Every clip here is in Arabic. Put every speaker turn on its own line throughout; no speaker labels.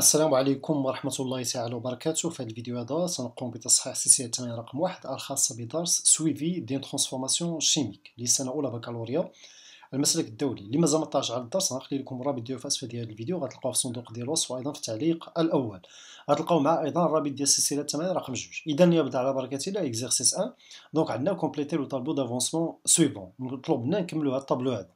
السلام عليكم ورحمة الله تعالى وبركاته في هذا الفيديو هذا سنقوم بتصحيح سلسلة التمارين رقم واحد الخاصة بدرس سويفي دين ترانسفورماسيون شيميك لسنة أولى بكالوريا المسلك الدولي اللي مازال ما طلعش على الدرس غنخلي لكم الرابط ديالو في اسفل ديال الفيديو غتلقاوه في صندوق ديال الوصف وايضا في التعليق الاول غتلقاو مع ايضا الرابط ديال سلسله التمارين رقم جوج اذا نبدأ على بركه الله إكزارسيس أن دونك عندنا كومبليتي لو طابلو دافونسمون سويفون نطلب منا نكملوا هذا الطابلو هذا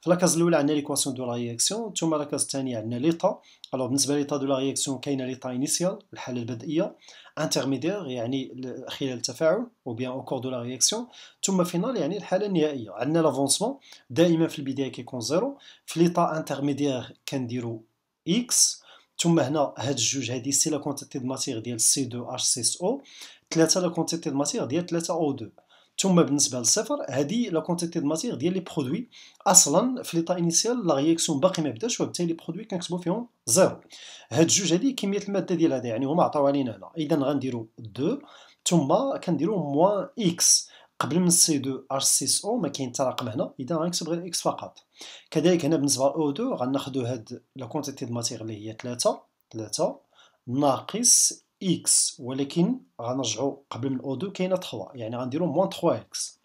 في لاكاز الاولى عندنا ليكواسيون دو لا رياكسيون ثم لاكاز الثانيه عندنا ليطا الوغ بالنسبه لي دو لا رياكسيون كاينه لي انيسيال الحاله البدئيه انترميدير يعني خلال التفاعل او بيان او كور دو لا رياكسيون ثم فينال يعني الحاله النهائيه عندنا لافونسمون دائما في البدايه كيكون زيرو في ليطا انترميدير كنديرو اكس ثم هنا هاد الجوج هادي سي لا كونتيتي دو ماتيغ ديال سي 2 اتش سي او ثلاثه لا كونتيتي دو ماتيغ ديال ثلاثه او 2 ثم بالنسبه للصفر هذه لا كونتيتي د ماتيغ ديال لي برودوي اصلا في ليطا انيسيال لا رياكسيون باقي ما بداش وبالتالي لي برودوي كنكتبو فيهم زيرو هاد جوج هادي كميه الماده ديال هذا يعني هما عطاو علينا هنا اذا غنديرو دو ثم كنديرو موان اكس قبل من سي دو ار 6 او ما كاين حتى رقم هنا اذا غنكتب غير اكس فقط كذلك هنا بالنسبه لاو دو غناخذوا هاد لا كونتيتي د ماتيغ اللي هي 3 3 ناقص اكس ولكن غنرجعو قبل من او 2 كاينه 3 يعني غنديرو موان 3 اكس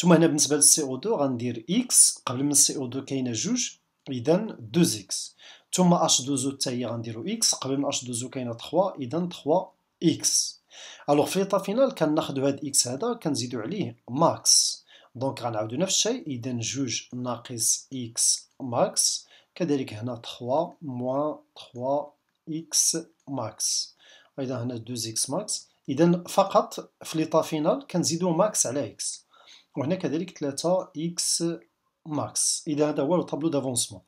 ثم هنا بالنسبه للسي او 2 غندير اكس قبل من السي او 2 كاينه جوج اذا 2 اكس ثم اش 2 زو حتى هي اكس قبل من اش 2 زو كاينه 3 اذا 3 اكس الوغ في ليطا فينال كناخدو هاد اكس هذا كنزيدو عليه ماكس دونك غنعاودو نفس الشيء اذا جوج ناقص اكس ماكس كذلك هنا 3 موان 3 اكس ماكس اذا هنا 2x ماكس اذا فقط في ليطا فينال كنزيدو ماكس على اكس وهنا كذلك 3 اكس ماكس اذا هذا هو لو طابلو دافونسمون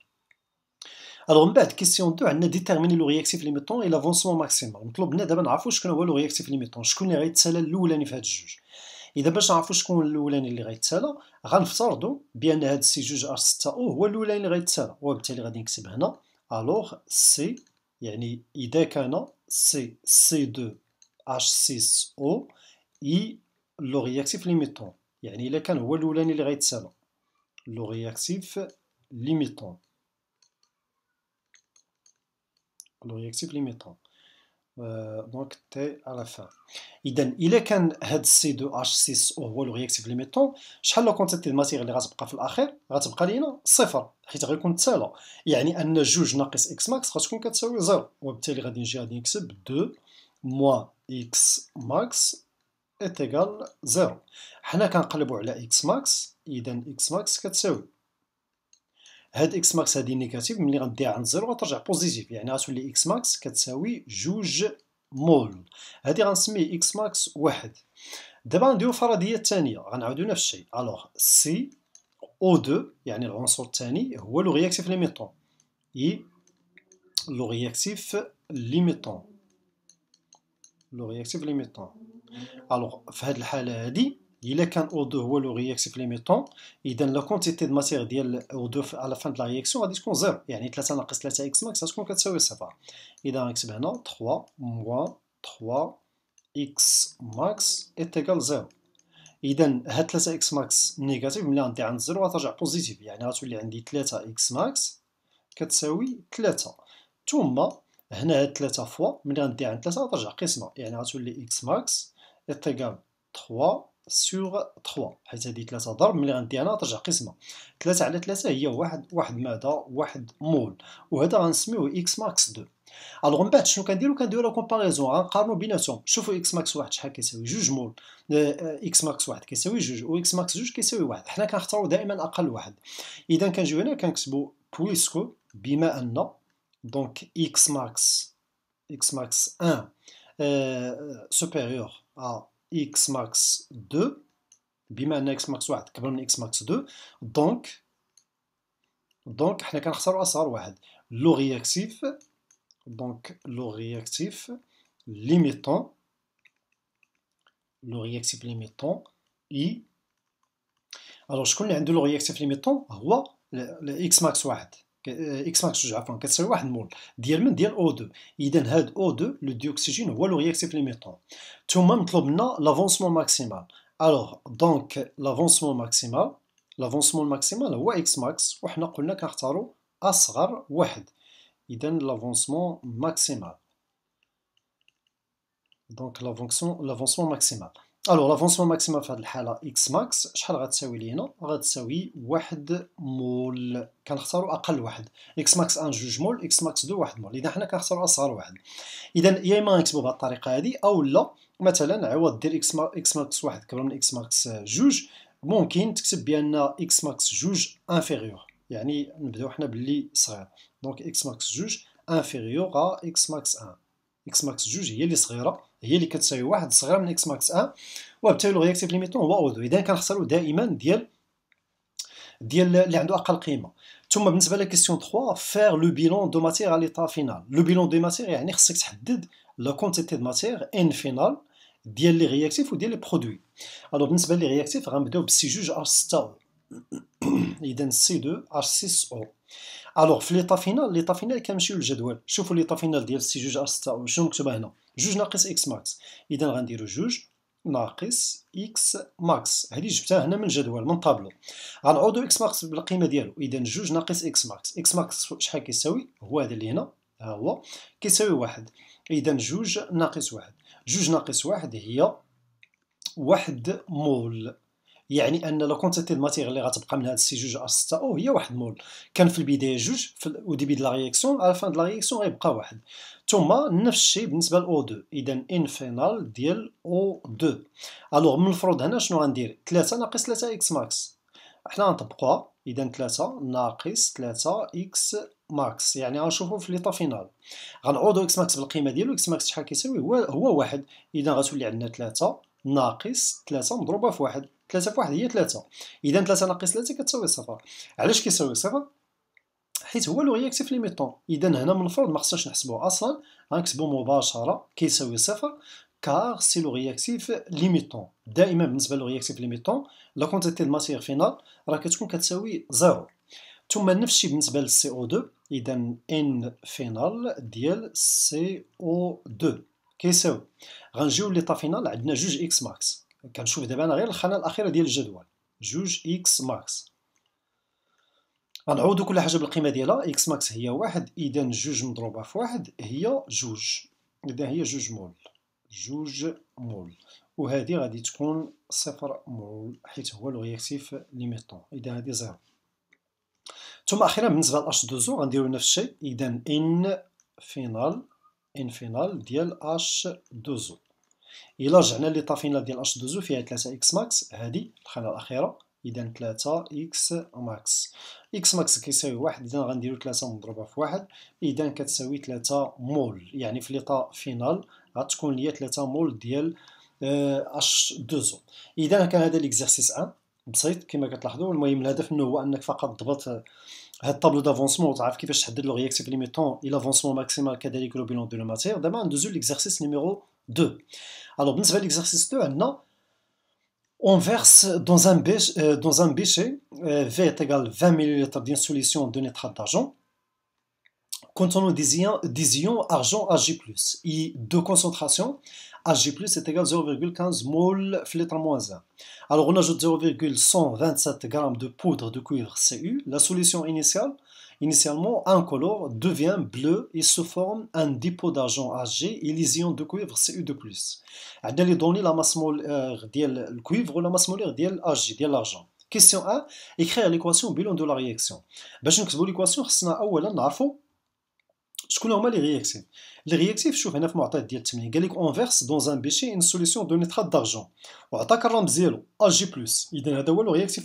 الوغ من بعد كيسيون 2 عندنا ديتيرميني لو رياكتيف ليميتون اي لافونسمون ماكسيمال مطلوب لنا دابا نعرفو شكون هو لو رياكتيف ليميتون شكون اللي غيتسالى الاولاني في هاد الجوج اذا باش نعرفو شكون الاولاني اللي غيتسالى غنفترضو بان هاد سي جوج ار 6 او هو الاولاني اللي غيتسالى وبالتالي غادي نكتب هنا الوغ سي يعني اذا كان C2H6O et le réactif limitant. Il y a limitant. Le réactif limitant. Le réactif limitant. دونك تي على الفان اذا الا كان هاد سي دو اش 6 وهو لو رياكتيف ميتون شحال لو كونتيتي الماتيغ اللي غتبقى في الاخير غتبقى لينا صفر حيت غيكون تسالا يعني ان جوج ناقص اكس ماكس غتكون كتساوي زيرو وبالتالي غادي نجي غادي نكتب 2 موا اكس ماكس اتيكال زيرو حنا كنقلبوا على اكس ماكس اذا اكس ماكس كتساوي هاد اكس ماكس هادي نيجاتيف ملي غنديها عند زيرو غترجع بوزيتيف يعني غتولي اكس ماكس كتساوي جوج مول هادي غنسميه اكس ماكس واحد دابا غنديرو الفرضيه الثانيه غنعاودو نفس الشيء الوغ سي او دو يعني العنصر الثاني هو لو رياكتيف ليميتون اي لو رياكتيف ليميتون لو رياكتيف ليميتون الوغ في هاد الحاله هادي الا كان او 2 هو لو بليميتون اذا لا كونتيتي دو ماتير ديال او 2 على فان د لا رياكسيون غادي تكون زيرو يعني 3 ناقص 3 اكس ماكس غتكون كتساوي صفر اذا نكتب هنا 3 موان 3 اكس ماكس ايتيكال زيرو اذا هاد 3 اكس ماكس نيجاتيف ملي غندي عند زيرو غترجع بوزيتيف يعني غتولي عندي 3 اكس ماكس كتساوي 3 ثم هنا هاد 3 فوا ملي غندي عند 3 غترجع قسمه يعني غتولي اكس ماكس ايتيكال 3 سور 3 حيت هذه 3 ضرب ملي غندي انا ترجع قسمه 3 على 3 هي واحد واحد ماذا واحد مول وهذا غنسميوه اكس ماكس 2 الوغ من بعد شنو كنديرو كنديرو لا كومباريزون غنقارنو بيناتهم شوفوا اكس ماكس واحد شحال كيساوي جوج مول اكس ماكس آه، واحد كيساوي جوج واكس ماكس جوج كيساوي واحد حنا كنختارو دائما اقل واحد اذا كنجيو هنا كنكتبو بويسكو بما ان دونك اكس ماكس اكس ماكس 1 سوبيريور ا x max 2 بما ان x max 1 كبر من x max 2 دونك دونك حنا كنخسروا اصغر واحد لو رياكتيف دونك لو رياكتيف ليميتون لو رياكتيف ليميتون اي الوغ شكون اللي عنده لو رياكتيف ليميتون هو اكس ماكس واحد اكس ماكس جوج عفوا كتساوي واحد مول ديال من ديال او 2 اذا هاد او 2 لو ديوكسيجين هو لو رياكتيف ليميتون ثم مطلوب لنا لافونسمون ماكسيمال الوغ دونك لافونسمون ماكسيمال لافونسمون ماكسيمال هو اكس ماكس وحنا قلنا كنختارو اصغر واحد اذا لافونسمون ماكسيمال دونك لافونسمون ماكسيمال الوغ لافونسمون ماكسيمال في هذه الحاله اكس ماكس شحال غتساوي لينا غتساوي واحد مول كنختاروا اقل واحد اكس ماكس ان جوج مول اكس ماكس دو واحد مول اذا حنا كنختاروا اصغر واحد اذا يا اما نكتبوا بهذه الطريقه هذه او لا مثلا عوض دير اكس اكس ماكس واحد كبر من اكس ماكس جوج ممكن تكتب بان اكس ماكس جوج انفيريور يعني نبداو حنا باللي صغير دونك اكس ماكس جوج انفيريور ا اكس ماكس ان اكس ماكس جوج هي اللي صغيره هي اللي كتساوي واحد صغيره من اكس ماكس ان وبالتالي لوغياكتيف ليميتون هو او 2 اذا كنخسروا دائما ديال ديال اللي عنده اقل قيمه ثم بالنسبه لكيستيون 3 فير لو بيلون دو ماتيغ ا ليتا فينال لو بيلون دو ماتيغ يعني خصك تحدد لا كونتيتي دو ماتيغ ان فينال ديال لي رياكتيف وديال لي برودوي الوغ بالنسبه لي رياكتيف غنبداو بسي جوج ار 6 او اذا سي 2 ار 6 او الوغ في ليطا فينال ليطا فينال كنمشيو للجدول شوفوا ليطا فينال ديال سي جوج ار ستة شنو مكتوبه هنا جوج ناقص اكس ماكس اذا غنديرو جوج ناقص اكس ماكس هذه جبتها هنا من الجدول من طابلو غنعوضو اكس ماكس بالقيمه ديالو اذا جوج ناقص اكس ماكس اكس ماكس شحال كيساوي هو هذا اللي هنا ها هو كيساوي واحد اذا جوج ناقص واحد جوج ناقص واحد هي واحد مول يعني ان لا كونتيتي الماتيغ اللي غتبقى من هاد السي جوج ار 6 او هي واحد مول كان في البدايه جوج في او ديبي لا رياكسيون على فان دو لا رياكسيون غيبقى واحد ثم نفس الشيء بالنسبه ل O2 اذا ان فينال ديال او 2 الوغ من المفروض هنا شنو غندير 3 ناقص 3 اكس ماكس حنا غنطبقوها اذا 3 ناقص 3 اكس ماكس يعني غنشوفو في ليطا فينال غنعوضو اكس ماكس بالقيمه ديالو اكس ماكس شحال كيساوي هو هو واحد اذا غتولي عندنا 3 ناقص 3 مضروبه في واحد 3 في 1 هي 3 اذا 3 ناقص 3 كتساوي صفر علاش كيساوي صفر حيت هو لو رياكتيف ليميتون اذا هنا من الفرض ما خصناش نحسبوه اصلا غنكتبو مباشره كيساوي صفر كار سي لو رياكتيف ليميتون دائما بالنسبه لو رياكتيف ليميتون لا كونتيتي دو ماتيغ فينال راه كتكون كتساوي زيرو ثم نفس الشيء بالنسبه للسي او 2 اذا ان فينال ديال سي او 2 كيساوي غنجيو ليطا فينال عندنا جوج اكس ماكس كنشوف دابا انا غير الخانه الاخيره ديال الجدول جوج اكس ماكس غنعوضو كل حاجه بالقيمه ديالها اكس ماكس هي واحد اذا جوج مضروبه في واحد هي جوج اذا هي جوج مول جوج مول وهذه غادي تكون صفر مول حيت هو الرياكتيف ليميتون اذا هذه زيرو ثم اخيرا بالنسبه لاش دو زو غنديرو نفس الشيء اذا ان فينال ان فينال ديال اش دو زو الى رجعنا لطافينا ديال اش 2 فيها 3 اكس ماكس هذه الخانة الأخيرة إذا 3 اكس ماكس اكس ماكس كيساوي واحد إذا غنديرو 3 مضروبة في واحد إذا كتساوي 3 مول يعني في ليطا فينال غتكون ليا 3 مول ديال اش آه، 2 إذا كان هذا ليكزيرسيس 1 بسيط كما كتلاحظوا المهم الهدف منه هو انك فقط ضبط آه، هاد الطابلو دافونسمون وتعرف كيفاش تحدد لو رياكتيف ليميتون اي لافونسمون ماكسيمال كذلك لو بيلون دو لو ماتير دابا ندوزو ليكزيرسيس نيميرو 2. Alors, dans l'exercice 2, on verse dans un, bichet, euh, dans un euh, V est égal à 20 ml d'une solution de nitrate d'argent. Quand des disions, disions argent Ag+, et de concentration, Ag+, est égal à 0,15 mol litre moins 1. Alors on ajoute 0,127 g de poudre de cuivre Cu. La solution initiale, Initialement, un color devient bleu et se forme un dépôt d'argent Ag et les ions de cuivre Cu de plus. Elle donner la masse molaire du cuivre ou la masse molaire du Ag, de l'argent. Question 1. Écrire l'équation bilan de la réaction. Pour ben, écrire l'équation, nous devons savoir ce que les réactifs. Les réactifs, nous dans un une solution de nitrate d'argent. Nous un de Ag plus. réactif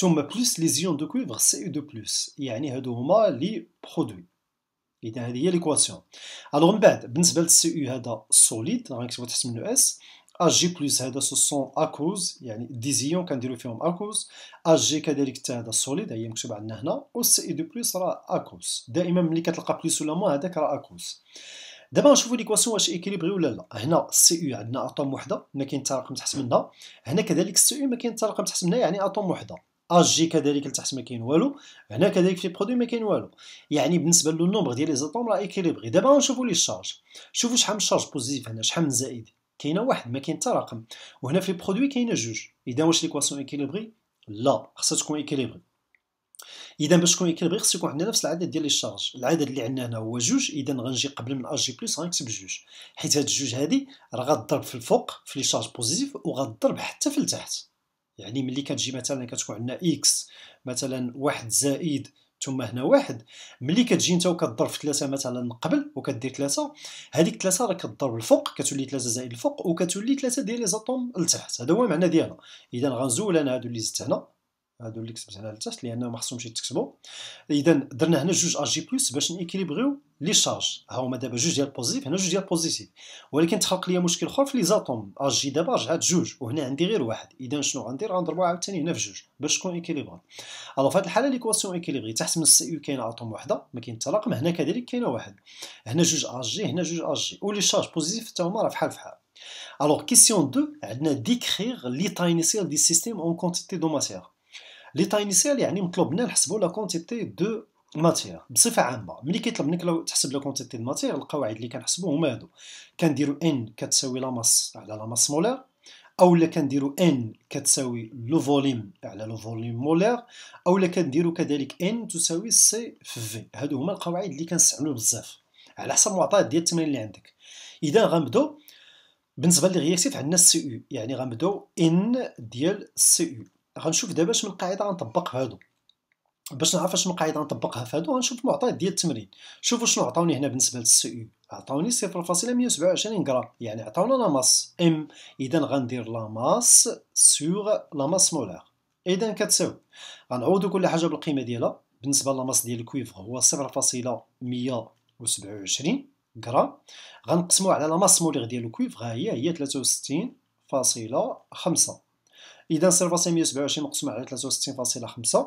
ثم بلس زيون دو كويفر سي او دو بلس يعني هادو هما لي برودوي اذا هذه هي ليكواسيون الوغ من بعد بالنسبه للسي او هذا سوليد راه نكتبو تحت منو اس جي بلس هذا سو سون اكوز يعني دي زيون كنديرو فيهم اكوز جي كذلك حتى هذا سوليد هي مكتوب عندنا هنا و سي اي دو بلس راه اكوز دائما ملي كتلقى بلس ولا مو هذاك راه اكوز دابا نشوفو ليكواسيون واش ايكيليبري ولا لا هنا سي او عندنا اتوم وحده ما كاين حتى رقم تحت منها هنا كذلك سي او ما كاين حتى رقم تحت منها يعني اتوم وحده اش جي كذلك لتحت ما كاين والو هنا كذلك في برودوي ما كاين والو يعني بالنسبه لو نومبر ديال لي زاتوم راه ايكيليبري دابا غنشوفو لي شارج شوفو شحال من شارج بوزيتيف هنا شحال من زائد كاينه واحد ما كاين حتى رقم وهنا في برودوي كاينه جوج اذا واش ليكواسيون ايكيليبري لا خصها تكون ايكيليبري اذا باش تكون ايكيليبري خص يكون عندنا نفس العدد ديال لي شارج العدد اللي عندنا هنا هو جوج اذا غنجي قبل من اش جي بلس غنكتب جوج حيت هاد الجوج هادي راه غضرب في الفوق في لي شارج بوزيتيف وغضرب حتى في التحت يعني ملي كتجي مثلا كتكون عندنا اكس مثلا واحد زائد ثم هنا واحد ملي كتجي انت وكتضرب في ثلاثه مثلا قبل وكدير ثلاثه هذيك ثلاثه راه كتضرب الفوق كتولي ثلاثه زائد الفوق وكتولي ثلاثه ديال لي زاتوم لتحت هذا هو المعنى ديالها اذا غنزول انا هادو اللي زدت هنا هادو اللي كتبت هنا لتحت لان ما خصهمش يتكتبوا اذا درنا هنا جوج ار جي بلس باش نيكيليبريو لي شارج ها هما دابا جوج ديال بوزيتيف هنا جوج ديال بوزيتيف ولكن تخلق لي مشكل اخر في لي زاتوم ار جي دابا رجعت جوج وهنا عندي غير واحد اذا شنو غندير غنضربو عاوتاني هنا في جوج باش تكون ايكيليبر الو في هاد الحاله ليكواسيون ايكيليبري تحت من السي يو كاينه اتوم وحده ما كاين تلاقم هنا كذلك كاينه واحد هنا جوج ار جي هنا جوج ار جي ولي شارج بوزيتيف حتى هما راه فحال فحال الوغ كيسيون 2, عندنا a لي تاينيسيال دي سيستيم اون كونتيتي دو de لي طا انيسيال يعني مطلوب منا نحسبوا لا كونتيتي دو ماتير بصفه عامه ملي كيطلب منك لو تحسب لا كونتيتي دو ماتير القواعد اللي كنحسبوا هما هادو كنديروا ان كتساوي لا ماس على لا ماس مولار اولا كنديروا ان كتساوي لو فوليم على لو فوليم مولار اولا كنديروا كذلك ان تساوي سي في في هادو هما القواعد اللي كنستعملو بزاف على حسب المعطيات ديال التمرين اللي عندك اذا غنبداو بالنسبه للرياكتيف عندنا السي يو e. يعني غنبداو ان ديال سي يو e. غنشوف دابا شنو القاعده غنطبق هادو باش نعرف شنو القاعده غنطبقها فهادو غنشوف المعطيات ديال التمرين شوفوا شنو عطاوني هنا بالنسبه للسي او عطاوني 0.127 غرام يعني عطاونا لا ماس ام اذا غندير لا ماس سور لا ماس مولار اذا كتساوي غنعوضوا كل حاجه بالقيمه ديالها بالنسبه لا ماس ديال الكويفر هو 0.127 غرام غنقسموه على لا ماس مولير ديال الكويفر ها هي هي 63.5 اذا 0.127 مقسومه على 63.5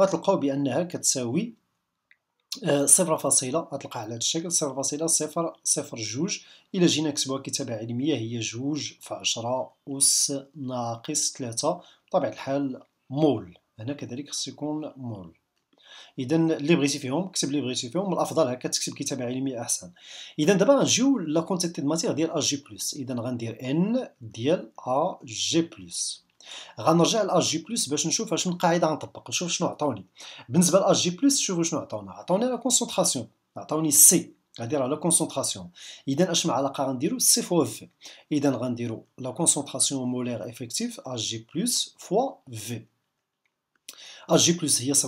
غتلقاو بانها كتساوي آه، صفر فاصلة غتلقى على هذا الشكل صفر فاصلة صفر صفر جوج إلا جينا نكتبوها كتابة علمية هي جوج في عشرة أس ناقص ثلاثة بطبيعة الحال مول هنا كذلك خص يكون مول اذا اللي بغيتي فيهم كتب اللي بغيتي فيهم الافضل هكا تكتب كتابه علميه احسن اذا دابا غنجيو لا كونتيتي ديال ديال ا جي بلس اذا غندير ان ديال ا جي بلس غنرجع لاش جي بلس باش نشوف اش من قاعده غنطبق نشوف شنو عطاوني بالنسبه لاش جي بلس شوفوا شنو عطاونا عطاونا لا كونسونطراسيون عطاوني سي غندير على كونسونطراسيون اذا اش علاقه غنديرو سي فوا في اذا غنديرو لا كونسونطراسيون مولير افكتيف اش جي بلس فوا في اش جي بلس هي 0.15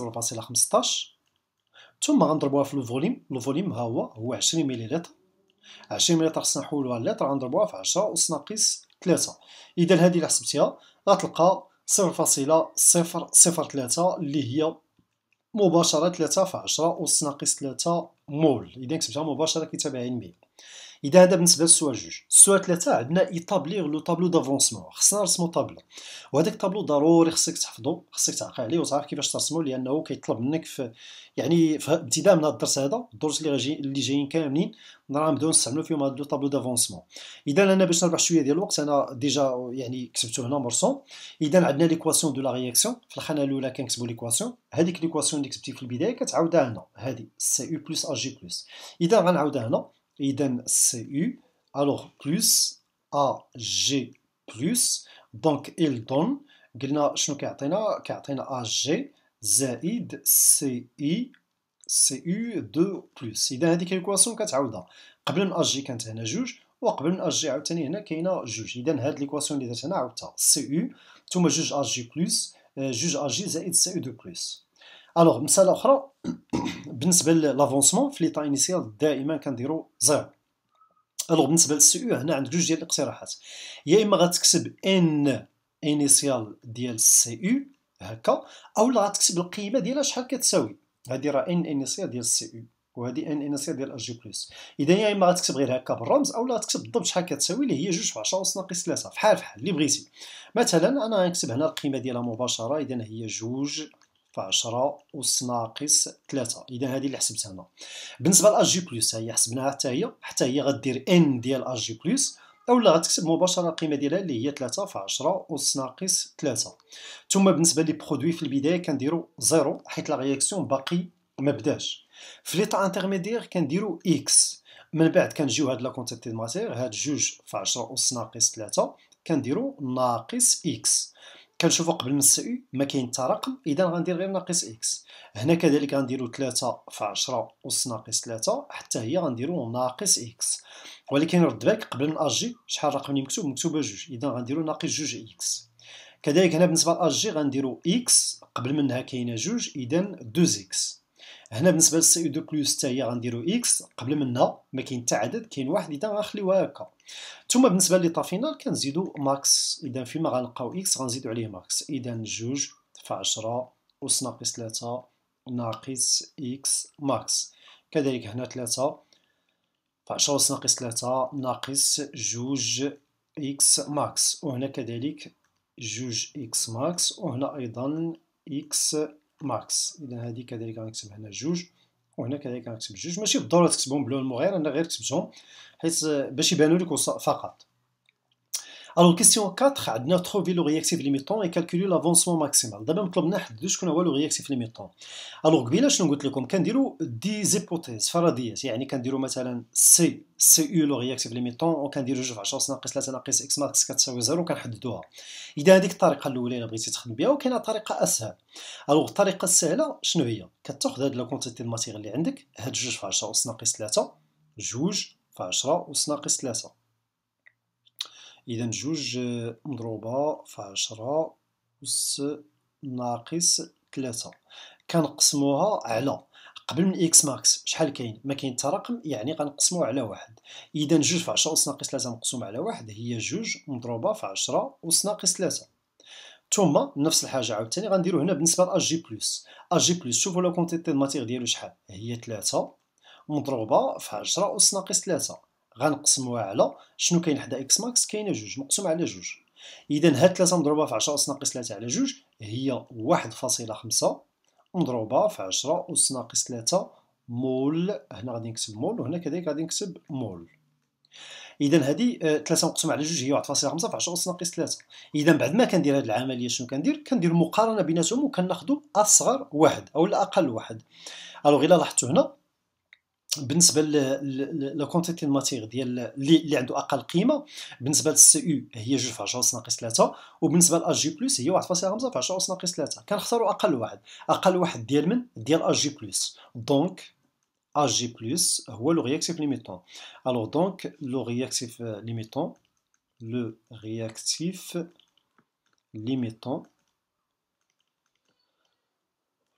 ثم غنضربوها في الفوليم الفوليم ها هو هو 20 مليلتر 20 مليلتر خصنا نحولوها لتر غنضربوها في 10 اس ناقص 3 اذا هذه اللي حسبتيها غتلقى 0.003 اللي هي مباشرة 3 في 10 أس ناقص 3 مول إذا كتبتها مباشرة كتابعين 100 اذا هذا بالنسبه للسؤال جوج السؤال ثلاثه عندنا ايطابليغ لو طابلو دافونسمون خصنا نرسمو طابلو وهذاك الطابلو ضروري خصك تحفظو خصك تعقل عليه وتعرف كيفاش ترسمو لانه كيطلب منك في يعني في ابتداء من هذا الدرس هذا الدروس اللي جاي اللي جايين كاملين راه نبداو نستعملو فيهم هاد لو طابلو دافونسمون اذا انا باش نربح شويه ديال الوقت انا ديجا يعني كتبتو هنا مرسوم اذا عندنا ليكواسيون دو لا رياكسيون في الخانه الاولى كنكتبو ليكواسيون هذيك ليكواسيون اللي كتبتي في البدايه كتعاودها هنا هذه سي او بلس ا جي بلس اذا غنعاودها هنا idem CU, alors plus AG plus دونك il donne قلنا شنو كيعطينا كيعطينا AG زائد CI CU 2 بلس اذا هذيك ليكواسيون كتعاودها قبل من AG كانت هنا جوج وقبل من AG عاوتاني هنا كاينه جوج اذا هاد ليكواسيون اللي درت هنا عاودتها CU ثم جوج AG بلس جوج AG زائد CU 2 بلس الوغ مساله اخرى بالنسبه لافونسمون في ليطا انيسيال دائما كنديرو زيرو الوغ بالنسبه للسي او هنا عندك جوج ديال الاقتراحات يا اما غتكتب ان انيسيال ديال السي او هكا اولا غتكتب القيمه ديالها شحال كتساوي هادي راه ان انيسيال ديال السي او وهادي ان انيسيال ديال جي بلس اذا يا اما غتكتب غير هكا بالرمز لا غتكتب بالضبط شحال كتساوي اللي هي جوج في 10 اس ناقص 3 فحال فحال اللي بغيتي مثلا انا غنكتب هنا القيمه ديالها مباشره اذا هي جوج فعشرة أس ناقص ثلاثة إذا هذه اللي حسبتها أنا بالنسبة لأ جي بلس هي حسبناها حتى هي حتى هي غدير إن ديال أ جي بلس أولا غتكتب مباشرة القيمة ديالها اللي هي ثلاثة في أس ناقص ثلاثة ثم بالنسبة لي برودوي في البداية كنديرو زيرو حيت لا غياكسيون باقي مبداش في ليطا انترميديير كنديرو إكس من بعد كنجيو هاد لا دماتيغ دو ماتير هاد جوج في أس ناقص ثلاثة كنديرو ناقص إكس كنشوفو قبل من السي يو ما كاين حتى رقم اذا غندير غير ناقص اكس هنا كذلك غنديرو 3 في 10 اس ناقص 3 حتى هي غنديرو ناقص اكس ولكن رد بالك قبل من اجي شحال الرقم اللي مكتوب مكتوبه جوج اذا غنديرو ناقص جوج اكس كذلك هنا بالنسبه لاجي غنديرو اكس قبل منها كاينه جوج اذا 2 اكس هنا بالنسبه للسي يو دو بلس حتى هي غنديرو اكس قبل منها ما كاين حتى عدد كاين واحد اذا غنخليوها هكا ثم بالنسبه لطافينال كنزيدو ماكس اذا فيما غنلقاو اكس غنزيدو عليه ماكس اذا جوج في 10 اس ناقص 3 ناقص اكس ماكس كذلك هنا 3 في 10 اس ناقص 3 ناقص جوج اكس ماكس وهنا كذلك جوج اكس ماكس وهنا ايضا اكس ماكس اذا هذه كذلك غنكتب هنا جوج وهنا كذلك غنكتب جوج ماشي بالضروره تكتبهم بلون مغير انا غير كتبتهم حيت باش يبانوا لك فقط الوغ كيستيون 4 عندنا تروفي لو رياكتيف ليميتون اي كالكولي لافونسمون ماكسيمال دابا مطلوبنا نحددو شكون هو لو رياكتيف ليميتون الوغ قبيله شنو قلت لكم كنديرو دي زيبوتيز فرضيات يعني كنديرو مثلا سي سي او لو رياكتيف ليميتون وكنديرو جوج في 10 ناقص 3 ناقص اكس ماكس كتساوي زيرو كنحددوها اذا هذيك الطريقه الاولى بغيتي تخدم بها وكاينه طريقه اسهل الوغ الطريقه السهله شنو هي كتاخذ هاد لا كونتيتي الماتيغ اللي عندك هاد جوج في 10 ناقص 3 جوج في 10 ناقص 3 إذا جوج آه، مضروبة في عشرة أس ناقص تلاتة كنقسموها على قبل من إكس ماكس شحال كاين ما كاين حتى رقم يعني غنقسمو على واحد إذا جوج في عشرة أس ناقص تلاتة مقسوم على واحد هي جوج مضروبة في عشرة أس ناقص تلاتة ثم نفس الحاجه عاوتاني غنديرو هنا بالنسبه لأ جي بلس جي بلس شوفو لو كونتيتي دماتيغ ديالو شحال هي ثلاثة مضروبه في عشرة اس ناقص ثلاثة غنقسموها على شنو كاين حدا اكس ماكس كاينه جوج مقسوم على جوج اذا هاد 3 مضروبه في 10 اس ناقص 3 على جوج هي 1.5 مضروبه في 10 اس ناقص 3 مول هنا غادي نكتب مول وهنا كذلك غادي نكتب مول اذا هذه 3 مقسومه على جوج هي 1.5 في 10 اس ناقص 3 اذا بعد ما كندير هذه العمليه شنو كندير كندير مقارنه بيناتهم وكناخذ اصغر واحد او الاقل واحد الوغ الى لاحظتوا هنا بالنسبه لا كونتيتي الماتيغ ديال اللي عنده اقل قيمه بالنسبه للسي او هي 2 في 10 ناقص 3 وبالنسبه للاج جي بلس هي 1.5 في 10 ناقص 3 كنختاروا اقل واحد اقل واحد ديال من ديال ا جي بلس دونك ا جي بلس هو لو رياكتيف ليميتون الوغ دونك لو رياكتيف ليميتون لو رياكتيف ليميتون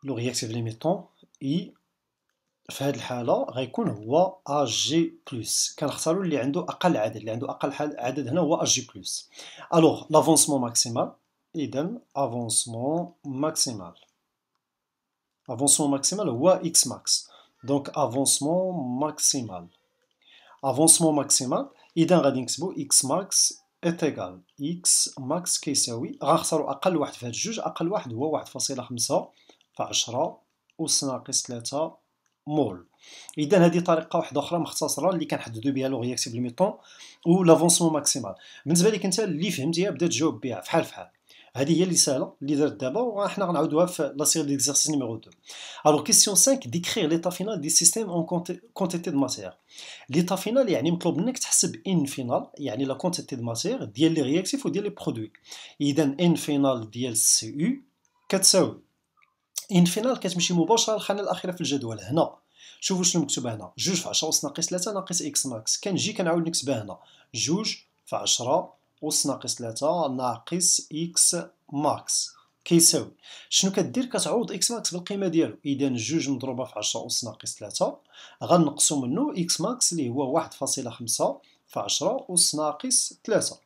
لو رياكتيف ليميتون اي في هذه الحالة غيكون هو جي بلس كنختارو اللي عنده أقل عدد اللي عنده أقل عدد هنا هو جي بلس ألوغ لافونسمون ماكسيمال إذا افونسمون ماكسيمال افونسمون ماكسيمال هو إكس ماكس دونك افونسمون ماكسيمال افونسمون ماكسيمال إذا غادي نكتبو إكس ماكس إتيكال إكس ماكس كيساوي غنختارو أقل واحد في هاد الجوج أقل واحد هو واحد فاصلة خمسة في عشرة أس ناقص تلاتة مول اذا هذه طريقه واحده اخرى مختصره اللي كنحددوا بها لو رياكتيف و لافونسمون ماكسيمال بالنسبه لك انت اللي فهمتيها بدا تجاوب بها فحال فحال هذه هي اللي سهله اللي دارت دابا وحنا غنعاودوها في لا سيغ ديكزارسيس نيميرو 2 الوغ كيسيون 5 ديكريغ ليتا فينال دي سيستيم اون كونتيتي دو ماتير ليتا فينال يعني مطلوب منك تحسب ان فينال يعني لا كونتيتي دو ماتير ديال لي رياكتيف وديال لي برودوي اذا ان فينال ديال سي يو كتساوي ان فينال كتمشي مباشره للخانه الاخيره في الجدول هنا شوفوا شنو مكتوب هنا جوج في 10 اس ناقص 3 ناقص اكس ماكس كنجي كنعاود نكتبها هنا جوج في 10 اس ناقص 3 ناقص اكس ماكس كيساوي شنو كدير كتعوض اكس ماكس بالقيمه ديالو اذا جوج مضروبه في 10 اس ناقص 3 غنقصوا منه اكس ماكس اللي هو 1.5 في 10 اس ناقص 3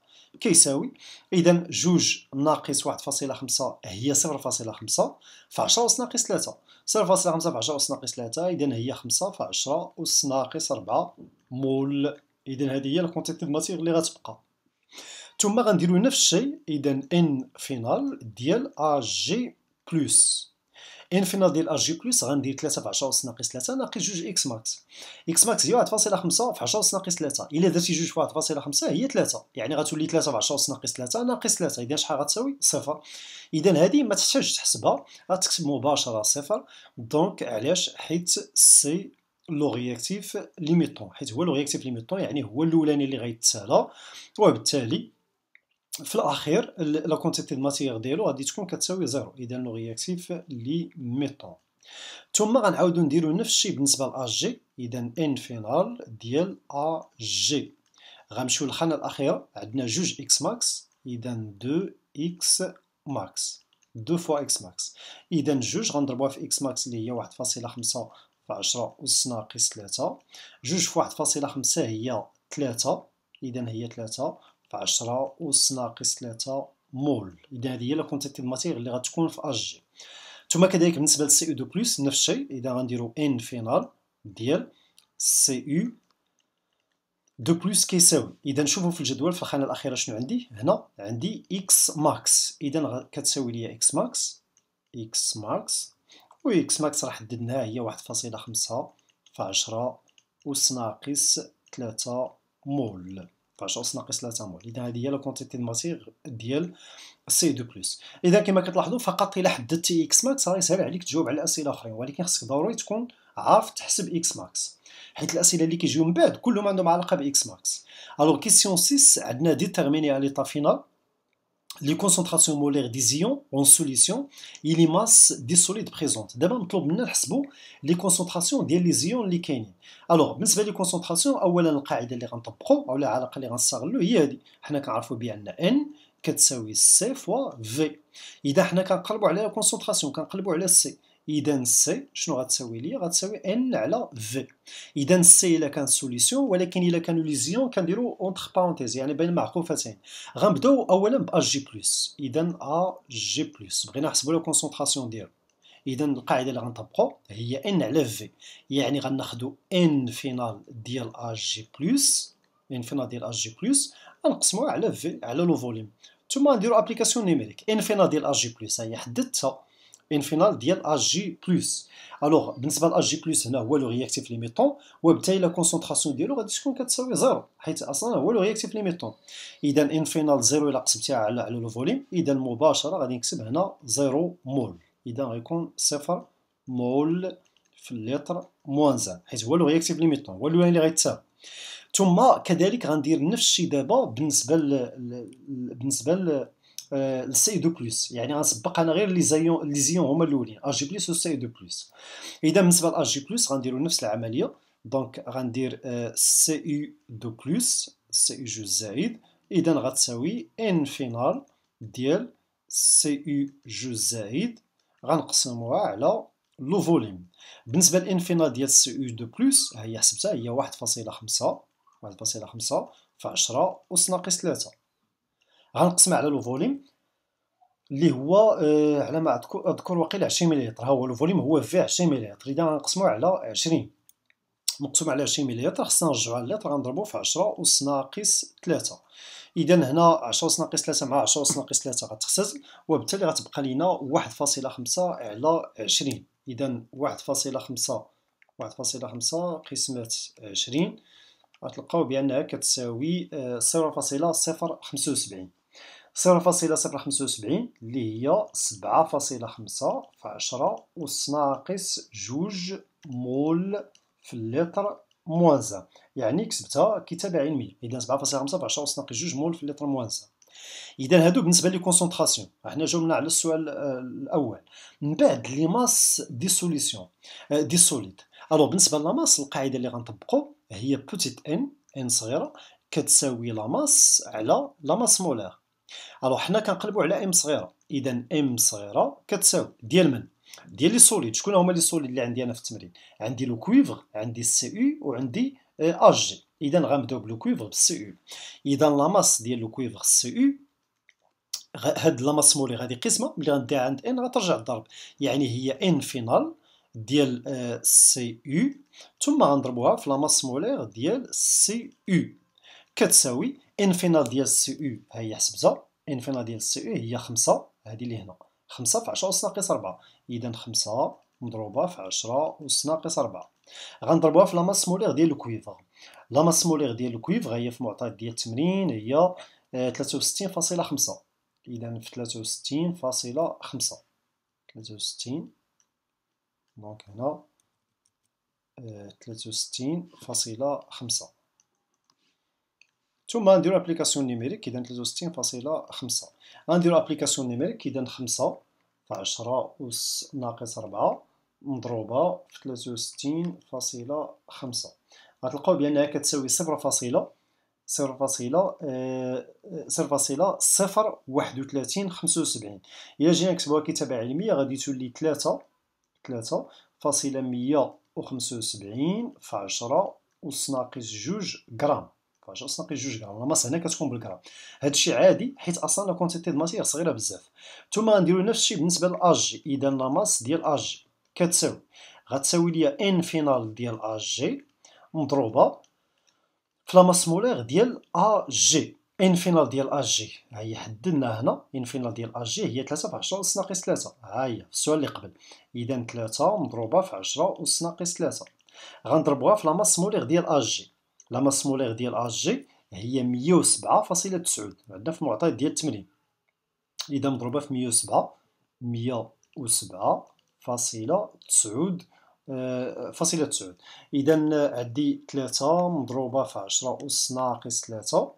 كيساوي اذا جوج ناقص واحد فاصلة خمسة هي صفر فاصلة خمسة في عشرة أس ناقص ثلاثة صفر فاصلة خمسة في عشرة أس ناقص ثلاثة اذا هي خمسة في عشرة أس ناقص أربعة مول اذا هذه هي الكونتيتي ماتيغ اللي غتبقى ثم غنديرو نفس الشيء اذا ان فينال ديال ا جي بلس فينال ديال ار جي بلس غندير 3 في 10 اس ناقص 3 ناقص 2 اكس ماكس اكس ماكس هي 1.5 في 10 اس ناقص 3 الا درتي 2 في 1.5 هي 3 يعني غتولي 3 في 10 اس ناقص 3 ناقص 3 اذا شحال غتساوي صفر اذا هذه ما تحتاجش تحسبها غتكتب مباشره صفر دونك علاش حيت سي لو رياكتيف ليميتون حيت هو لو رياكتيف ليميتون يعني هو الاولاني اللي غيتسالى وبالتالي في الاخير لا كونتيتي الماتيغ ديالو غادي تكون كتساوي زيرو اذا لو رياكتيف لي ميتون ثم غنعاودو نديرو نفس الشيء بالنسبه ل جي اذا ان فينال ديال ا جي غنمشيو للخانه الاخيره عندنا جوج اكس ماكس اذا دو اكس ماكس دو فوا اكس ماكس اذا جوج غنضربوها في اكس ماكس اللي هي واحد فاصله خمسة في عشرة أس ناقص ثلاثة جوج في واحد فاصله خمسة هي ثلاثة اذا هي ثلاثة فعشرة أس ناقص ثلاثة مول إذا هذه هي لا كونتيتي الماتيغ اللي غتكون في أج جي ثم كذلك بالنسبة سي أو دو بلس نفس الشيء إذا غنديرو إن فينال ديال سي أو دو بلس كيساوي إذا نشوفو في الجدول في الخانة الأخيرة شنو عندي هنا عندي إكس ماكس إذا كتساوي ليا إكس ماكس إكس ماكس و إكس ماكس راه حددناها هي واحد فاصلة خمسة في عشرة أس ناقص ثلاثة مول 14 ناقص لا مول اذا هذه هي لا كونتيتي المسيغ ديال سي دو بلس اذا كما كتلاحظوا فقط الا حددت اكس ماكس راه يسهل عليك تجاوب على الاسئله اخرين ولكن خصك ضروري تكون عارف تحسب اكس ماكس حيت الاسئله اللي كيجيو من بعد كلهم عندهم علاقه باكس ماكس الوغ كيسيون 6 عندنا ديتيرميني على ليطا فينال les concentrations molaires des ions en solution et les masses des solides présentes. D'abord, nous avons les concentrations des ions qui nous Alors, les concentrations, les اللي les اللي nous هي هذه، حنا que N كتساوي سي فوا في. Si nous على concentrations, nous les C, إذا سي شنو غتساوي لي غتساوي ان على في إذا سي إلا كان سوليسيون ولكن إلا كانوا ليزيون كنديرو اونتر بارونتيز يعني بين معقوفتين غنبداو أولا ب اش جي بلس إذا ا جي بلس بغينا نحسبوا لا كونسونطراسيون ديالو اذا القاعده اللي غنطبقوا هي ان على في يعني غناخذوا ان فينال ديال ا جي بلس ان فينال ديال ا جي بلس غنقسموها على في على لو فوليوم ثم نديروا ابليكاسيون نيميريك ان فينال ديال ا جي بلس هي حددتها اون فينال ديال ا جي بلس الوغ بالنسبه ل جي بلس هنا هو لو رياكتيف ليميتون وبالتالي لا كونسونطراسيون ديالو غادي تكون كتساوي زيرو حيت اصلا هو لو رياكتيف ليميتون اذا ان فينال زيرو الا قسمتها على على لو فوليم اذا مباشره غادي نكتب هنا زيرو مول اذا غيكون صفر مول في اللتر موان زان حيت هو لو رياكتيف ليميتون هو اللي غيتساوي ثم كذلك غندير نفس الشيء دابا بالنسبه ل بالنسبه ل آه، السي دو بلس يعني غنسبق انا غير لي زيون لي زيون هما الاولين ار جي بلس وسي دو بلس اذا بالنسبه لار جي بلس غنديروا نفس العمليه دونك غندير آه، سي او دو بلس سي يو جو زائد اذا غتساوي ان فينال ديال سي او جو زائد غنقسموها على لو فوليم بالنسبه لان فينال ديال سي او دو بلس هي حسبتها هي 1.5 1.5 في 10 اس ناقص 3 غنقسم على لو فوليم اللي هو آه على ما اذكر واقيلا 20 مليلتر ها هو لو فوليم هو في 20 مليلتر اذا غنقسمو على 20 مقسوم على 20 مليلتر خصنا نرجعو على اللتر غنضربو في 10 أس ناقص 3 اذا هنا 10 أس ناقص 3 مع 10 أس ناقص 3 غتختزل وبالتالي غتبقى لينا 1.5 على 20 اذا 1.5 1.5 قسمة 20 غتلقاو بانها كتساوي 0.075 آه، 0.075 اللي هي 7.5 في 10 أس ناقص جوج مول في اللتر موان يعني كتبتها كتابة علمية إذا 7.5 في 10 أس ناقص جوج مول في اللتر موان اذا هادو بالنسبه لي كونسونطراسيون حنا جاوبنا على السؤال آه، الاول من بعد لي ماس دي سوليسيون آه، دي سوليد ألوغ بالنسبه للاماس القاعده اللي غنطبقو هي بوتيت ان ان صغيره كتساوي لاماس على لاماس مولار الوغ حنا كنقلبوا على ام صغيره اذا ام صغيره كتساوي ديال من ديال لي سوليد شكون هما لي سوليد اللي عندي انا في التمرين عندي لو كويفغ عندي السي او وعندي اج آه، جي اذا غنبداو بلو كويفغ بالسي او اذا لا ماس ديال لو كويفغ السي او هاد لا ماس مولي غادي قسمه ملي غنديها عند ان غترجع الضرب يعني هي ان فينال ديال سي آه، او ثم غنضربوها في لا ماس مولير ديال سي او كتساوي انفناض ديال السي او ها هي حسبتها انفناض ديال السي او هي 5 هذه اللي هنا 5 في 10 اس ناقص 4 اذا 5 مضروبه في 10 اس ناقص 4 غنضربوها في لاماس مولير ديال الكويفر لاماس مولير ديال الكويفر هي في معطى ديال التمرين هي 63.5 آه، اذا في 63.5 63 دونك هنا 63.5 آه، ثم نديرو ابليكاسيون نيميريك فاصله 63.5 غنديرو ابليكاسيون نيميريك اذا 5 في 10 أس ناقص 4 مضروبة في 63.5 غتلقاو بأنها كتساوي 0 فاصلة صفر فاصلة صفر فاصلة صفر واحد وثلاثين خمسة وسبعين إلا جينا نكتبوها كتابة علمية غادي تولي ثلاثة ثلاثة فاصلة مية وخمسة وسبعين في عشرة أس ناقص جوج غرام فجوج ناقص جوج غرام الماس هنا كتكون بالغرام هذا الشيء عادي حيت اصلا لا كونتيتي د ماتير صغيره بزاف ثم غنديروا نفس الشيء بالنسبه لاجي اذا الماس ماس ديال اجي كتساوي غتساوي ليا ان فينال ديال اجي مضروبه في الماس مولير ديال اجي ان فينال ديال اجي ها هي حددنا هنا ان فينال ديال اجي هي 3 في 10 اس ناقص 3 ها هي في السؤال اللي قبل اذا 3 مضروبه في 10 اس ناقص 3 غنضربوها في لا مولير ديال اجي لا ماس مولير ديال جي هي 107.9 عندنا في المعطي ديال التمرين اذا مضروبه في 107 107 فاصلة تسعود آه، فاصلة تسعود إذا عندي ثلاثة مضروبة في عشرة أس ناقص ثلاثة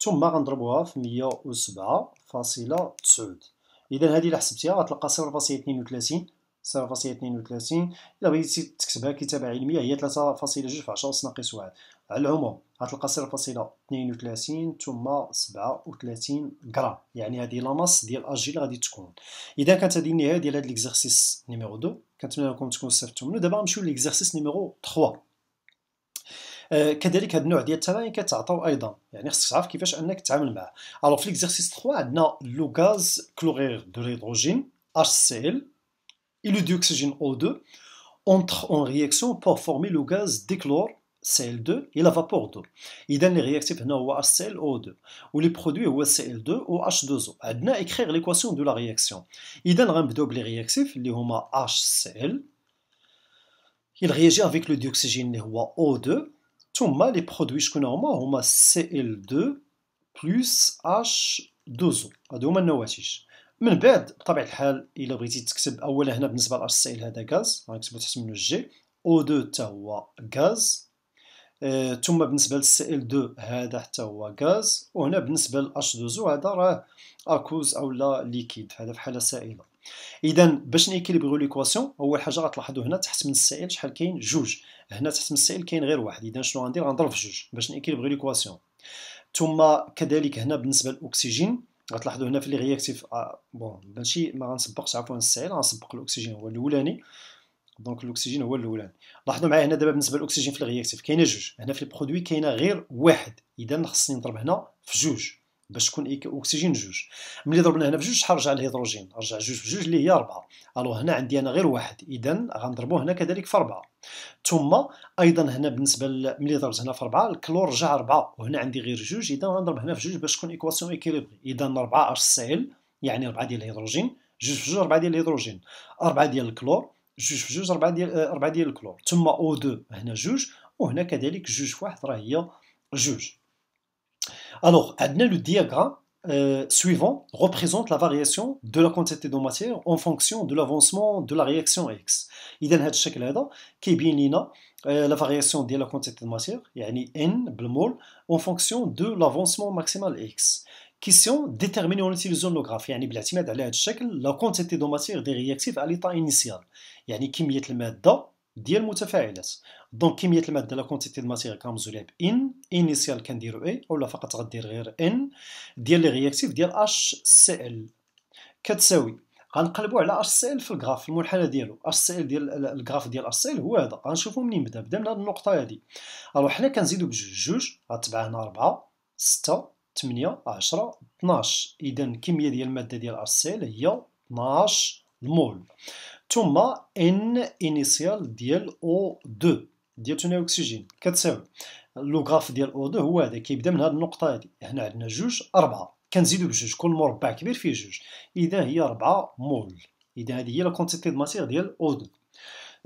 ثم غنضربوها في مية وسبعة فاصلة تسعود إذا هذه إلا حسبتيها غتلقى صفر فاصلة اثنين وثلاثين صفر فاصلة اثنين وثلاثين إلا بغيتي تكتبها كتابة علمية هي ثلاثة فاصلة جوج في عشرة أس ناقص واحد على العموم غتلقى 0.32 ثم 37 غرام يعني هذه لاماس ديال اجي اللي غادي تكون اذا كانت هذه النهايه ديال هذا ليكزارسيس نيميرو 2 كنتمنى لكم تكونوا استفدتوا منه دابا غنمشيو ليكزيرسيس نيميرو 3 كذلك هذا النوع ديال التمارين كتعطاو ايضا يعني خصك تعرف كيفاش انك تتعامل معاه الوغ في ليكزارسيس 3 عندنا لو غاز كلورير دو الهيدروجين HCl et le dioxygène O2 entrent en réaction pour former le gaz déchlore Cl2 إلى فابور دو إذا الرياكتيف هنا هو HClO2 واللي برودوي هو Cl2 و H2O عندنا إكخيغ ليكواسيون دو لا رياكسيون إذا غنبداو بلي رياكتيف اللي هما HCl il réagit avec le dioxygène اللي هو O2 ثم لي برودوي شكون هما هما Cl2 بلس H2O هادو هما النواتج من بعد بطبيعه الحال الا بغيتي تكتب اولا هنا بالنسبه ل HCl هذا غاز غنكتبو تحت منه جي O2 حتى هو غاز ثم بالنسبه للسي ال 2 هذا حتى هو غاز وهنا بالنسبه للاش 2 o هذا راه اكوز او لا ليكيد هذا في حاله سائله اذا باش نيكيليبريو ليكواسيون اول حاجه غتلاحظوا هنا تحت من السائل شحال كاين جوج هنا تحت من السائل كاين غير واحد اذا شنو غندير غنضرب في جوج باش نيكيليبريو ليكواسيون ثم كذلك هنا بالنسبه للاكسجين غتلاحظوا هنا في لي رياكتيف آه، بون ماشي ما غنسبقش عفوا السائل غنسبق الاكسجين هو الاولاني دونك الاكسجين هو الاولاني لاحظوا معايا هنا دابا بالنسبه للاكسجين في الرياكتيف كاينه جوج هنا في البرودوي كاينه غير واحد اذا خصني نضرب هنا في جوج باش تكون اكسجين جوج ملي ضربنا هنا في جوج شحال رجع الهيدروجين رجع جوج في جوج اللي هي أربعة الو هنا عندي انا غير واحد اذا غنضربو هنا كذلك في أربعة ثم ايضا هنا بالنسبه ل... ملي ضربت هنا في أربعة الكلور رجع أربعة وهنا عندي غير جوج اذا غنضرب هنا في جوج باش تكون ايكواسيون ايكيليبري اذا أربعة اش سي ال يعني أربعة ديال الهيدروجين جوج في جوج أربعة ديال الهيدروجين أربعة ديال الكلور Juge the juge, ديال ديال 2 euh, suivant représente la variation de la quantité de matière en fonction de l'avancement de la réaction X. Il y a une la variation de la quantité de matière, N, en fonction de l'avancement maximal X. كيسيون لو غراف يعني بالاعتماد على هذا الشكل لا كونتيتي دو دوماتيغ دي رياكتيف على ليطا انيسيال يعني كميه الماده ديال المتفاعلات دونك كميه الماده لا كونتيتي دو ماتيغ كنمزولها ب ان انيسيال كنديرو اي اولا فقط غدير غير ان ديال لي رياكتيف ديال اش سي ال كتساوي غنقلبوا على اش سي ال في الغراف في المنحنى ديالو اش سي ال ديال الغراف ديال اش سي ال هو هذا غنشوفوا منين بدا بدا من هذه النقطه هذه الو حنا كنزيدو بجوج جوج غتبع هنا 4 6 8 10 12 اذا الكميه ديال الماده ديال ارسيل هي 12 مول ثم ان انيسيال ديال او 2 ديال ثاني اكسجين كتساوي لو غراف ديال او 2 هو هذا كيبدا من هذه النقطه هذه هنا عندنا جوج أربعة كنزيدو بجوج كل مربع كبير فيه جوج اذا هي 4 مول اذا هذه هي لا كونتيتي دو ديال او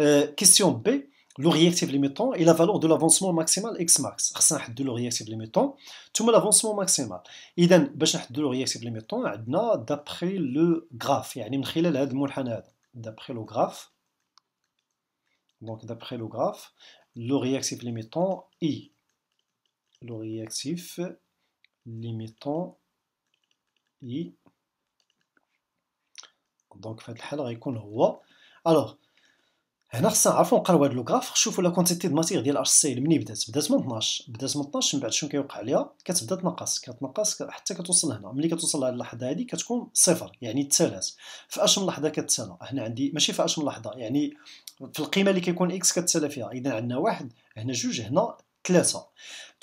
2 كيستيون بي لو رياكتيف ليميتون اي لا فالور دو لافونسمون ماكسيمال اكس ماكس خصنا نحددو لو رياكتيف ليميتون ثم لافونسمون ماكسيمال اذا باش نحددو لو رياكتيف ليميتون عندنا دابخي لو غراف يعني من خلال هذا المنحنى هذا دابخي لو غراف دونك دابخي لو غراف لو رياكتيف ليميتون اي لو رياكتيف ليميتون اي دونك في هذا الحال غيكون هو الوغ هنا خصنا نعرفو نقراو هاد لوغراف شوفو لا كونتيتي د ماتيغ ديال ار سي منين بدات بدات من 12 بدات من 12 من بعد شنو كيوقع عليها كتبدا تنقص كتنقص حتى كتوصل هنا ملي كتوصل لهاد اللحظه هادي كتكون صفر يعني التلات في اش من لحظه كتسالى هنا عندي ماشي في اش من لحظه يعني في القيمه اللي كيكون اكس كتسالى فيها اذا عندنا واحد هنا جوج هنا ثلاثه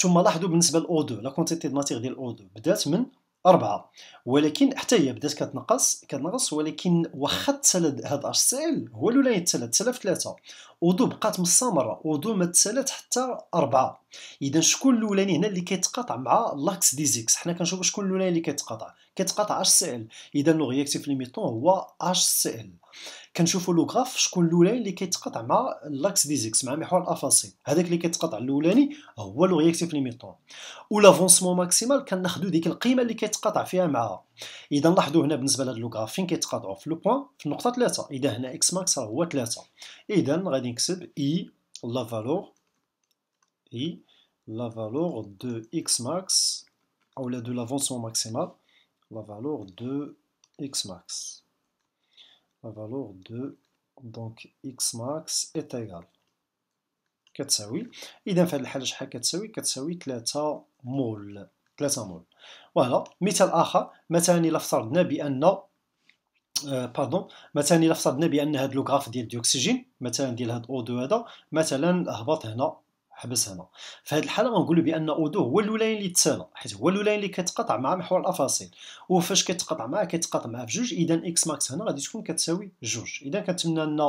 ثم لاحظوا بالنسبه لاو 2 لا كونتيتي د ماتيغ ديال او 2 بدات من أربعة ولكن حتى هي بدات كتنقص كتنقص ولكن واخا تسال هاد اش سيل هو الاولاني تسال تسال في ثلاثة ودو بقات مستمرة ودو ما تسالات حتى أربعة إذا شكون الاولاني هنا اللي كيتقاطع مع لاكس دي زيكس حنا كنشوفو شكون الاولاني اللي كيتقاطع كيتقاطع اش سيل إذا لو غياكتيف ليميتون هو اش سيل كنشوفوا غراف شكون الاولاني اللي كيتقاطع مع لاكس دي زيكس مع محور الافاصيل هذاك اللي كيتقاطع الاولاني هو لو رياكتيف ليميتون و لافونسمون ماكسيمال كناخذوا ديك القيمه اللي كيتقاطع فيها معها اذا لاحظوا هنا بالنسبه لهاد لو غراف فين كيتقاطعوا في لو بوين في النقطه 3 اذا هنا اكس ماكس هو 3 اذا غادي نكتب اي e لا فالور اي e لا فالور دو اكس ماكس او لا دو لافونسمون ماكسيمال لا فالور دو اكس ماكس la valeur de دونك اكس ماكس égal كتساوي اذا في هذه الحاله شحال كتساوي كتساوي 3 مول 3 مول فوالا مثال اخر مثلا الا افترضنا بان باردون آه، مثلا الا افترضنا بان هذا لوغراف ديال الديوكسجين مثلا ديال هذا او 2 هذا مثلا هبط هنا حبس هنا في هذه الحاله غنقولوا بان اودو هو الولايين اللي تساوى حيت هو الولايين اللي كتقطع مع محور الافاصيل وفاش كتقطع معاه كيتقطع معاه بجوج اذا اكس ماكس هنا غادي تكون كتساوي جوج اذا كنتمنى ان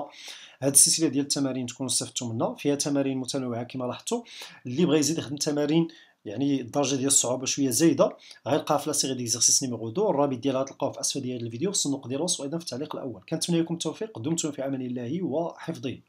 هذه السلسله ديال التمارين تكونوا استفدتوا منها فيها تمارين متنوعه كما لاحظتوا اللي بغى يزيد يخدم تمارين يعني الدرجه ديال الصعوبه شويه زايده غيلقاها في لاسيغي ديكزيرسيس نيميرو دو الرابط ديالها غتلقاوه في اسفل ديال الفيديو في الصندوق ديال الوصف وايضا في التعليق الاول كنتمنى لكم التوفيق دمتم في امان الله وحفظه